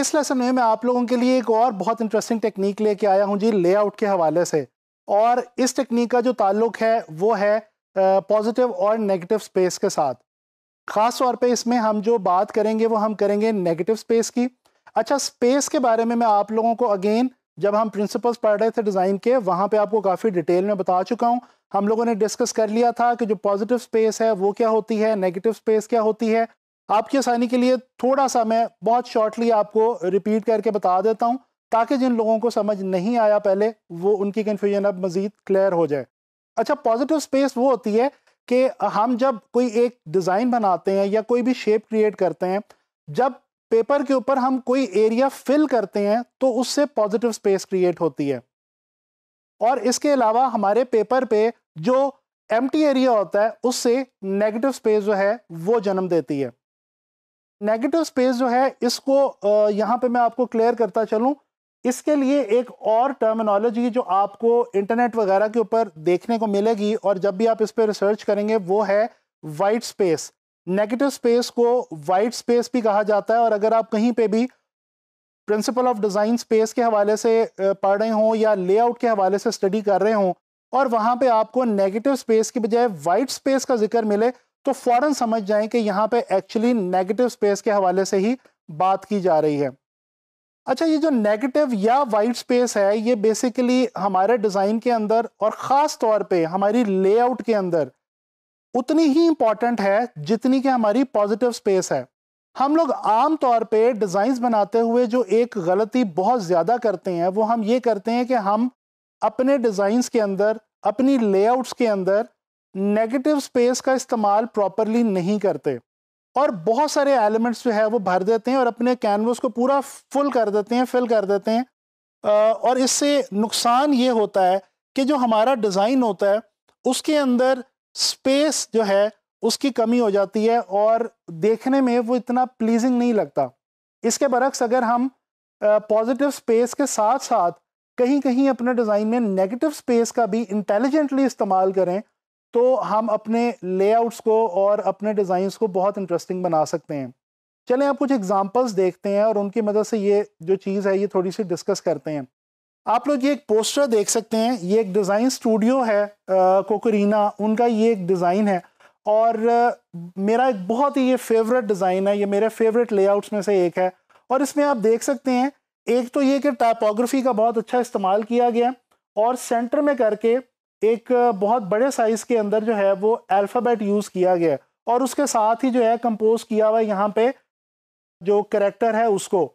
इस लेसन में मैं आप लोगों के लिए एक और बहुत इंटरेस्टिंग टेक्निक लेके आया हूँ जी लेआउट के हवाले से और इस टेक्निक का जो ताल्लुक है वो है पॉजिटिव और नेगेटिव स्पेस के साथ ख़ास तौर पे इसमें हम जो बात करेंगे वो हम करेंगे नेगेटिव स्पेस की अच्छा स्पेस के बारे में मैं आप लोगों को अगेन जब हम प्रिंसिपल्स पढ़ रहे थे डिज़ाइन के वहाँ पे आपको काफ़ी डिटेल में बता चुका हूँ हम लोगों ने डिस्कस कर लिया था कि जो पॉजिटिव स्पेस है वो क्या होती है नेगेटिव स्पेस क्या होती है आपकी आसानी के लिए थोड़ा सा मैं बहुत शॉर्टली आपको रिपीट करके बता देता हूँ ताकि जिन लोगों को समझ नहीं आया पहले वो उनकी कन्फ्यूजन अब मज़ीद क्लियर हो जाए अच्छा पॉजिटिव स्पेस वो होती है कि हम जब कोई एक डिज़ाइन बनाते हैं या कोई भी शेप क्रिएट करते हैं जब पेपर के ऊपर हम कोई एरिया फिल करते हैं तो उससे पॉजिटिव स्पेस क्रिएट होती है और इसके अलावा हमारे पेपर पे जो एम्प्टी एरिया होता है उससे नेगेटिव स्पेस जो है वो जन्म देती है नेगेटिव स्पेस जो है इसको यहाँ पे मैं आपको क्लियर करता चलूँ इसके लिए एक और टर्मिनोलॉजी जो आपको इंटरनेट वगैरह के ऊपर देखने को मिलेगी और जब भी आप इस पर रिसर्च करेंगे वो है वाइट स्पेस नेगेटिव स्पेस को वाइट स्पेस भी कहा जाता है और अगर आप कहीं पे भी प्रिंसिपल ऑफ डिज़ाइन स्पेस के हवाले से पढ़ रहे हों या लेआउट के हवाले से स्टडी कर रहे हों और वहाँ पे आपको नेगेटिव स्पेस की बजाय वाइट स्पेस का जिक्र मिले तो फ़ौरन समझ जाएं कि यहाँ पे एक्चुअली नेगेटिव स्पेस के हवाले से ही बात की जा रही है अच्छा ये जो नेगेटिव या वाइट स्पेस है ये बेसिकली हमारे डिज़ाइन के अंदर और ख़ास तौर पे हमारी लेआउट के अंदर उतनी ही इम्पॉर्टेंट है जितनी कि हमारी पॉजिटिव स्पेस है हम लोग आम तौर पे डिज़ाइंस बनाते हुए जो एक गलती बहुत ज़्यादा करते हैं वो हम ये करते हैं कि हम अपने डिज़ाइंस के अंदर अपनी लेआउट्स के अंदर नेगेटिव स्पेस का इस्तेमाल प्रॉपरली नहीं करते और बहुत सारे एलिमेंट्स जो है वो भर देते हैं और अपने कैनवस को पूरा फुल कर देते हैं फिल कर देते हैं और इससे नुकसान ये होता है कि जो हमारा डिज़ाइन होता है उसके अंदर स्पेस जो है उसकी कमी हो जाती है और देखने में वो इतना प्लीजिंग नहीं लगता इसके बरक्स अगर हम पॉजिटिव स्पेस के साथ साथ कहीं कहीं अपने डिज़ाइन में नेगेटिव स्पेस का भी इंटेलिजेंटली इस्तेमाल करें तो हम अपने लेआउट्स को और अपने डिज़ाइंस को बहुत इंटरेस्टिंग बना सकते हैं चलें आप कुछ एग्जांपल्स देखते हैं और उनकी मदद से ये जो चीज़ है ये थोड़ी सी डिस्कस करते हैं आप लोग ये एक पोस्टर देख सकते हैं ये एक डिज़ाइन स्टूडियो है कोकरीना उनका ये एक डिज़ाइन है और आ, मेरा एक बहुत ही ये फेवरेट डिज़ाइन है ये मेरे फेवरेट लेआउट्स में से एक है और इसमें आप देख सकते हैं एक तो ये कि टाइपोग्राफी का बहुत अच्छा इस्तेमाल किया गया और सेंटर में करके एक बहुत बड़े साइज़ के अंदर जो है वो अल्फ़ाबेट यूज़ किया गया और उसके साथ ही जो है कंपोज किया हुआ यहाँ पे जो करेक्टर है उसको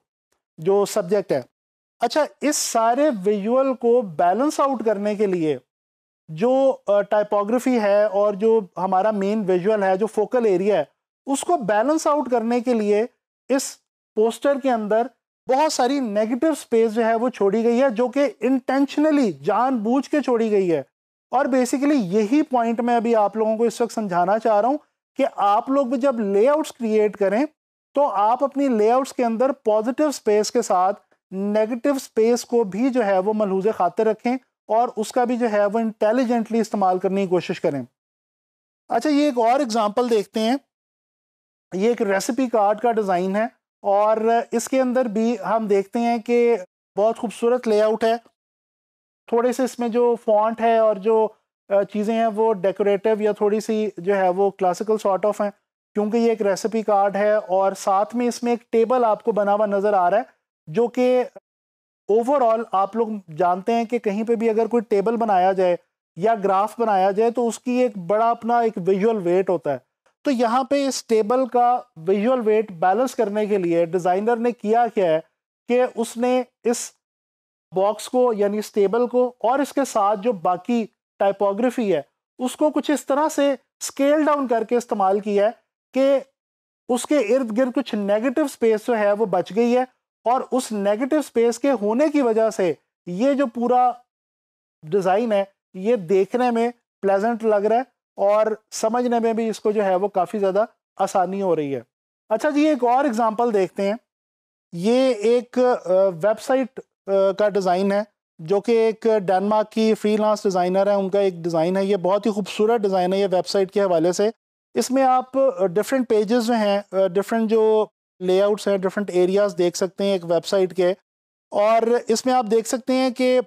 जो सब्जेक्ट है अच्छा इस सारे विजुअल को बैलेंस आउट करने के लिए जो टाइपोग्राफी है और जो हमारा मेन विजुअल है जो फोकल एरिया है उसको बैलेंस आउट करने के लिए इस पोस्टर के अंदर बहुत सारी नेगेटिव स्पेस जो है वो छोड़ी गई है जो कि इंटेंशनली जानबूझ के छोड़ी गई है और बेसिकली यही पॉइंट मैं अभी आप लोगों को इस वक्त समझाना चाह रहा हूँ कि आप लोग भी जब लेआउट्स क्रिएट करें तो आप अपनी लेआउट्स के अंदर पॉजिटिव स्पेस के साथ नेगेटिव स्पेस को भी जो है वो मलहूज खातर रखें और उसका भी जो है वो इंटेलिजेंटली इस्तेमाल करने की कोशिश करें अच्छा ये एक और एग्जांपल देखते हैं ये एक रेसिपी कार्ड का डिज़ाइन है और इसके अंदर भी हम देखते हैं कि बहुत खूबसूरत लेआउट है थोड़े से इसमें जो फॉन्ट है और जो चीज़ें हैं वो डेकोरेटिव या थोड़ी सी जो है वो क्लासिकल शॉर्ट ऑफ हैं क्योंकि ये एक रेसिपी कार्ड है और साथ में इसमें एक टेबल आपको बना हुआ नज़र आ रहा है जो कि ओवरऑल आप लोग जानते हैं कि कहीं पे भी अगर कोई टेबल बनाया जाए या ग्राफ बनाया जाए तो उसकी एक बड़ा अपना एक विजुअल वेट होता है तो यहाँ पे इस टेबल का विजुअल वेट बैलेंस करने के लिए डिज़ाइनर ने किया क्या है कि उसने इस बॉक्स को यानी स्टेबल को और इसके साथ जो बाकी टाइपोग्राफी है उसको कुछ इस तरह से स्केल डाउन करके इस्तेमाल किया है कि उसके इर्द गिर्द कुछ नेगेटिव स्पेस जो है वो बच गई है और उस नेगेटिव स्पेस के होने की वजह से ये जो पूरा डिज़ाइन है ये देखने में प्लेजेंट लग रहा है और समझने में भी इसको जो है वो काफ़ी ज़्यादा आसानी हो रही है अच्छा जी एक और एग्ज़ाम्पल देखते हैं ये एक वेबसाइट का डिज़ाइन है जो कि एक डेनमार्क की फ्रीलांस डिज़ाइनर है उनका एक डिज़ाइन है ये बहुत ही खूबसूरत डिज़ाइन है ये वेबसाइट के हवाले से इसमें आप डिफरेंट पेजेस जो हैं डिफरेंट जो लेआउट्स हैं डिफरेंट एरियाज़ देख सकते हैं एक वेबसाइट के और इसमें आप देख सकते हैं कि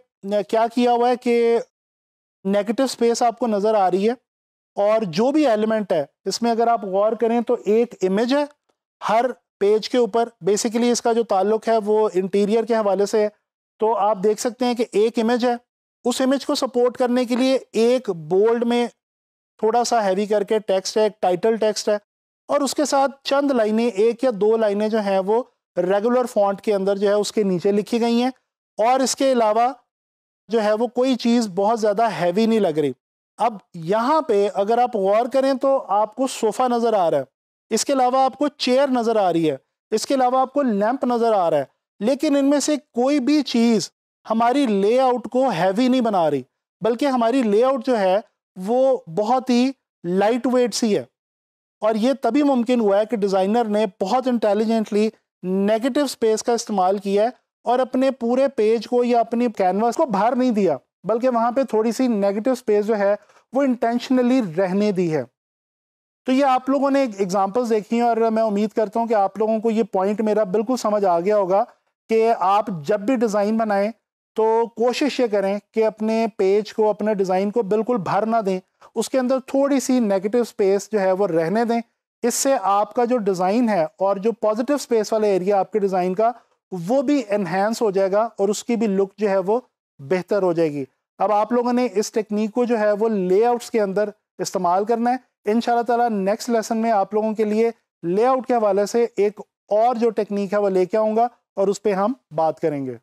क्या किया हुआ है कि नेगेटिव स्पेस आपको नज़र आ रही है और जो भी एलिमेंट है इसमें अगर आप गौर करें तो एक इमेज है हर पेज के ऊपर बेसिकली इसका जो ताल्लुक है वो इंटीरियर के हवाले से है तो आप देख सकते हैं कि एक इमेज है उस इमेज को सपोर्ट करने के लिए एक बोल्ड में थोड़ा सा हैवी करके टेक्स्ट है एक टाइटल टेक्स्ट है और उसके साथ चंद लाइनें एक या दो लाइनें जो हैं वो रेगुलर फॉन्ट के अंदर जो है उसके नीचे लिखी गई हैं और इसके अलावा जो है वो कोई चीज़ बहुत ज़्यादा हैवी नहीं लग रही अब यहाँ पे अगर आप गौर करें तो आपको सोफ़ा नज़र आ रहा है इसके अलावा आपको चेयर नज़र आ रही है इसके अलावा आपको लैंप नज़र आ रहा है लेकिन इनमें से कोई भी चीज़ हमारी लेआउट को हैवी नहीं बना रही बल्कि हमारी लेआउट जो है वो बहुत ही लाइट वेट सी है और ये तभी मुमकिन हुआ है कि डिज़ाइनर ने बहुत इंटेलिजेंटली नेगेटिव स्पेस का इस्तेमाल किया है और अपने पूरे पेज को या अपनी कैनवास को बाहर नहीं दिया बल्कि वहाँ पे थोड़ी सी नेगेटिव स्पेस जो है वो इंटेंशनली रहने दी है तो ये आप लोगों ने एग्जांपल्स देखी हैं और मैं उम्मीद करता हूँ कि आप लोगों को ये पॉइंट मेरा बिल्कुल समझ आ गया होगा कि आप जब भी डिज़ाइन बनाएं तो कोशिश ये करें कि अपने पेज को अपने डिज़ाइन को बिल्कुल भर ना दें उसके अंदर थोड़ी सी नेगेटिव स्पेस जो है वो रहने दें इससे आपका जो डिज़ाइन है और जो पॉजिटिव स्पेस वाला एरिया आपके डिज़ाइन का वो भी इन्हेंस हो जाएगा और उसकी भी लुक जो है वो बेहतर हो जाएगी अब आप लोगों ने इस टेक्निक को जो है वो लेआउट्स के अंदर इस्तेमाल करना है इन ताला नेक्स्ट लेसन में आप लोगों के लिए लेआउट के हवाले से एक और जो टेक्निक है वो लेके आऊँगा और उस पर हम बात करेंगे